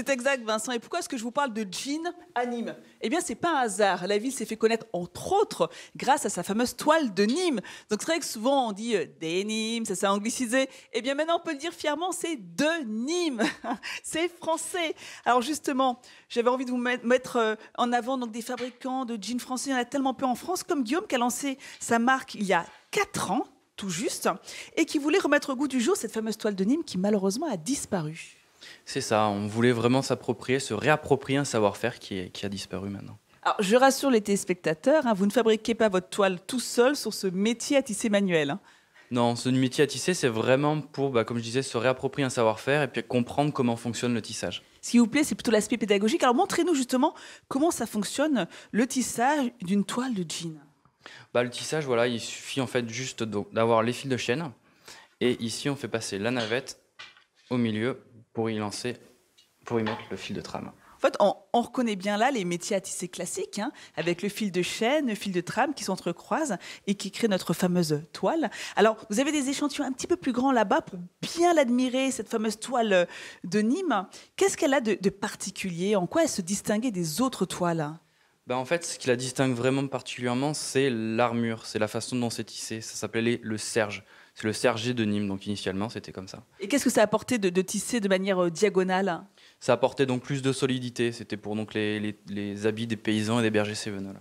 C'est exact, Vincent. Et pourquoi est-ce que je vous parle de Jean à Nîmes Eh bien, c'est pas un hasard. La ville s'est fait connaître, entre autres, grâce à sa fameuse toile de Nîmes. Donc, c'est vrai que souvent, on dit euh, des Nîmes, ça s'est anglicisé. Eh bien, maintenant, on peut le dire fièrement, c'est de Nîmes. c'est français. Alors, justement, j'avais envie de vous mettre euh, en avant donc, des fabricants de jeans français. Il y en a tellement peu en France, comme Guillaume qui a lancé sa marque il y a 4 ans, tout juste, et qui voulait remettre au goût du jour cette fameuse toile de Nîmes qui, malheureusement, a disparu. C'est ça, on voulait vraiment s'approprier, se réapproprier un savoir-faire qui, a disparu maintenant. Alors, je rassure les téléspectateurs, hein, vous ne fabriquez pas votre toile tout seul sur ce métier à tisser manuel. Hein. Non, ce métier à tisser, c'est vraiment pour, bah, comme je disais, se réapproprier un savoir-faire et puis comprendre comment fonctionne le tissage. S'il vous plaît, c'est plutôt l'aspect pédagogique. Alors montrez-nous justement comment ça fonctionne le tissage d'une toile de jean. Bah, le tissage, voilà, il suffit en fait juste d'avoir les fils de chaîne. Et ici, on fait passer la navette au milieu pour y lancer, pour y mettre le fil de trame. En fait, on, reconnaît bien là les métiers à tisser classiques, hein, avec le fil de chaîne, le fil de trame qui s'entrecroisent et qui créent notre fameuse toile. Alors, vous avez des échantillons un petit peu plus grands là-bas pour bien l'admirer, cette fameuse toile euh, de Nîmes. Qu'est-ce qu'elle a de, particulier En quoi elle se distinguait des autres toiles ben, en fait, ce qui la distingue vraiment particulièrement, c'est l'armure, c'est la façon dont c'est tissé. Ça s'appelait le serge. C'est le CRG de Nîmes, donc initialement c'était comme ça. Et qu'est-ce que ça apportait de, de tisser de manière euh, diagonale Ça apportait donc plus de solidité, c'était pour donc les, habits des paysans et des bergers cévenols.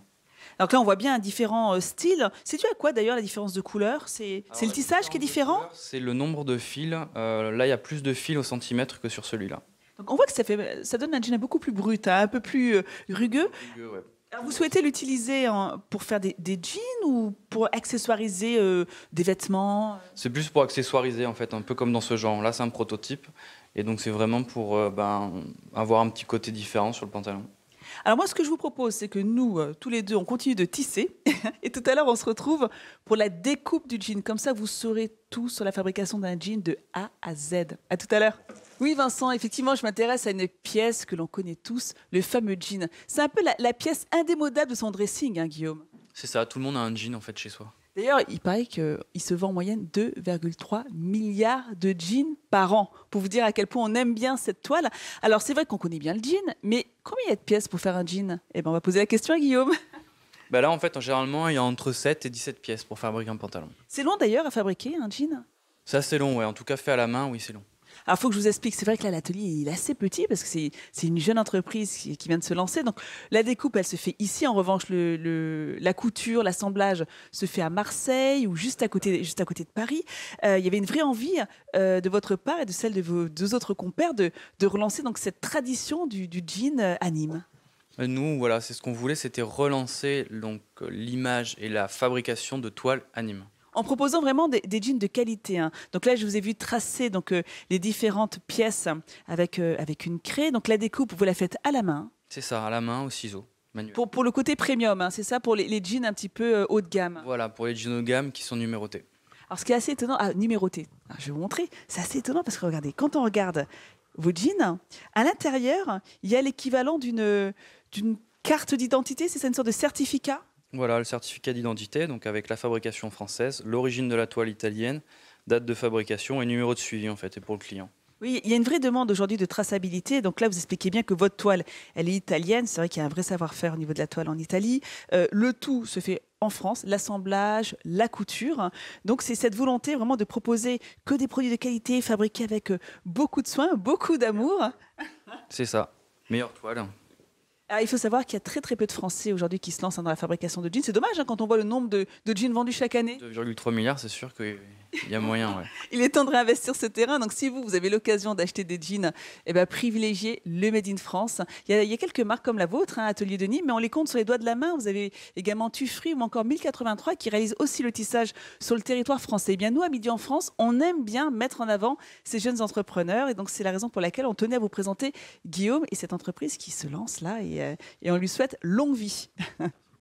Alors là, on voit bien différents euh, styles. C'est tu à quoi d'ailleurs la différence de couleur C'est le tissage qui est différent C'est le nombre de fils. Euh, là, il y a plus de fils au centimètre que sur celui-là. Donc on voit que ça, fait, ça donne un jeûne beaucoup plus brut, un peu plus hein, rugueux. rugueux vous souhaitez l'utiliser pour faire des, jeans ou pour accessoiriser euh, des vêtements C'est plus pour accessoiriser en fait, un peu comme dans ce genre. Là, c'est un prototype. Et donc, c'est vraiment pour euh, ben, avoir un petit côté différent sur le pantalon. Alors moi, ce que je vous propose, c'est que nous, euh, tous les deux, on continue de tisser. et tout à l'heure, on se retrouve pour la découpe du jean. Comme ça, vous saurez tout sur la fabrication d'un jean de A à Z. À tout à l'heure. Oui, Vincent, effectivement, je m'intéresse à une pièce que l'on connaît tous, le fameux jean. C'est un peu la, pièce indémodable de son dressing, hein, Guillaume. C'est ça, tout le monde a un jean en fait chez soi. D'ailleurs, il paraît qu'il se vend en moyenne 2,3 milliards de jeans par an, pour vous dire à quel point on aime bien cette toile. Alors, c'est vrai qu'on connaît bien le jean, mais combien il y a de pièces pour faire un jean Eh bien, on va poser la question à Guillaume. Bah là, en fait, en généralement, il y a entre 7 et 17 pièces pour fabriquer un pantalon. C'est long d'ailleurs à fabriquer un jean Ça, c'est long, ouais. En tout cas, fait à la main, oui, c'est long. Alors, faut que je vous explique. C'est vrai que l'atelier est assez petit parce que c'est une jeune entreprise qui, vient de se lancer. Donc, la découpe, elle se fait ici. En revanche, la couture, l'assemblage se fait à Marseille ou juste à côté, juste à côté de Paris. Euh, il y avait une vraie envie euh, de votre part et de celle de vos deux autres compères de, relancer donc cette tradition du, jean à euh, Nîmes. Nous, voilà, c'est ce qu'on voulait, c'était relancer donc l'image et la fabrication de toiles à Nîmes en proposant vraiment des, jeans de qualité. Hein. Donc là, je vous ai vu tracer donc, euh, les différentes pièces avec, euh, avec une craie. Donc la découpe, vous la faites à la main. C'est ça, à la main, au ciseau. Manuel. Pour, pour le côté premium, hein, c'est ça, pour les, jeans un petit peu euh, haut de gamme. Voilà, pour les jeans haut de gamme qui sont numérotés. Alors ce qui est assez étonnant, ah, numéroté, ah, je vais vous montrer, c'est assez étonnant parce que regardez, quand on regarde vos jeans, à l'intérieur, il y a l'équivalent d'une carte d'identité, c'est ça une sorte de certificat voilà, le certificat d'identité, donc avec la fabrication française, l'origine de la toile italienne, date de fabrication et numéro de suivi en fait, et pour le client. Oui, il y a une vraie demande aujourd'hui de traçabilité. Donc là, vous expliquez bien que votre toile, elle est italienne. C'est vrai qu'il y a un vrai savoir-faire au niveau de la toile en Italie. Euh, le tout se fait en France, l'assemblage, la couture. Donc c'est cette volonté vraiment de proposer que des produits de qualité fabriqués avec euh, beaucoup de soin, beaucoup d'amour. C'est ça. Meilleure toile. Ah, il faut savoir qu'il y a très très peu de Français aujourd'hui qui se lancent dans la fabrication de jeans. C'est dommage hein, quand on voit le nombre de, de jeans vendus chaque année. 2,3 milliards, c'est sûr que il moyen, Il est temps de réinvestir ce terrain. Donc, si vous, vous avez l'occasion d'acheter des jeans, eh ben, privilégiez le Made in France. Il y, a, quelques marques comme la vôtre, hein, Atelier de Nîmes, mais on les compte sur les doigts de la main. Vous avez également Tuffry ou encore 1083 qui réalisent aussi le tissage sur le territoire français. Eh bien, nous, à Midi en France, on aime bien mettre en avant ces jeunes entrepreneurs. Et donc, c'est la raison pour laquelle on tenait à vous présenter Guillaume et cette entreprise qui se lance là. et euh, on lui souhaite longue vie.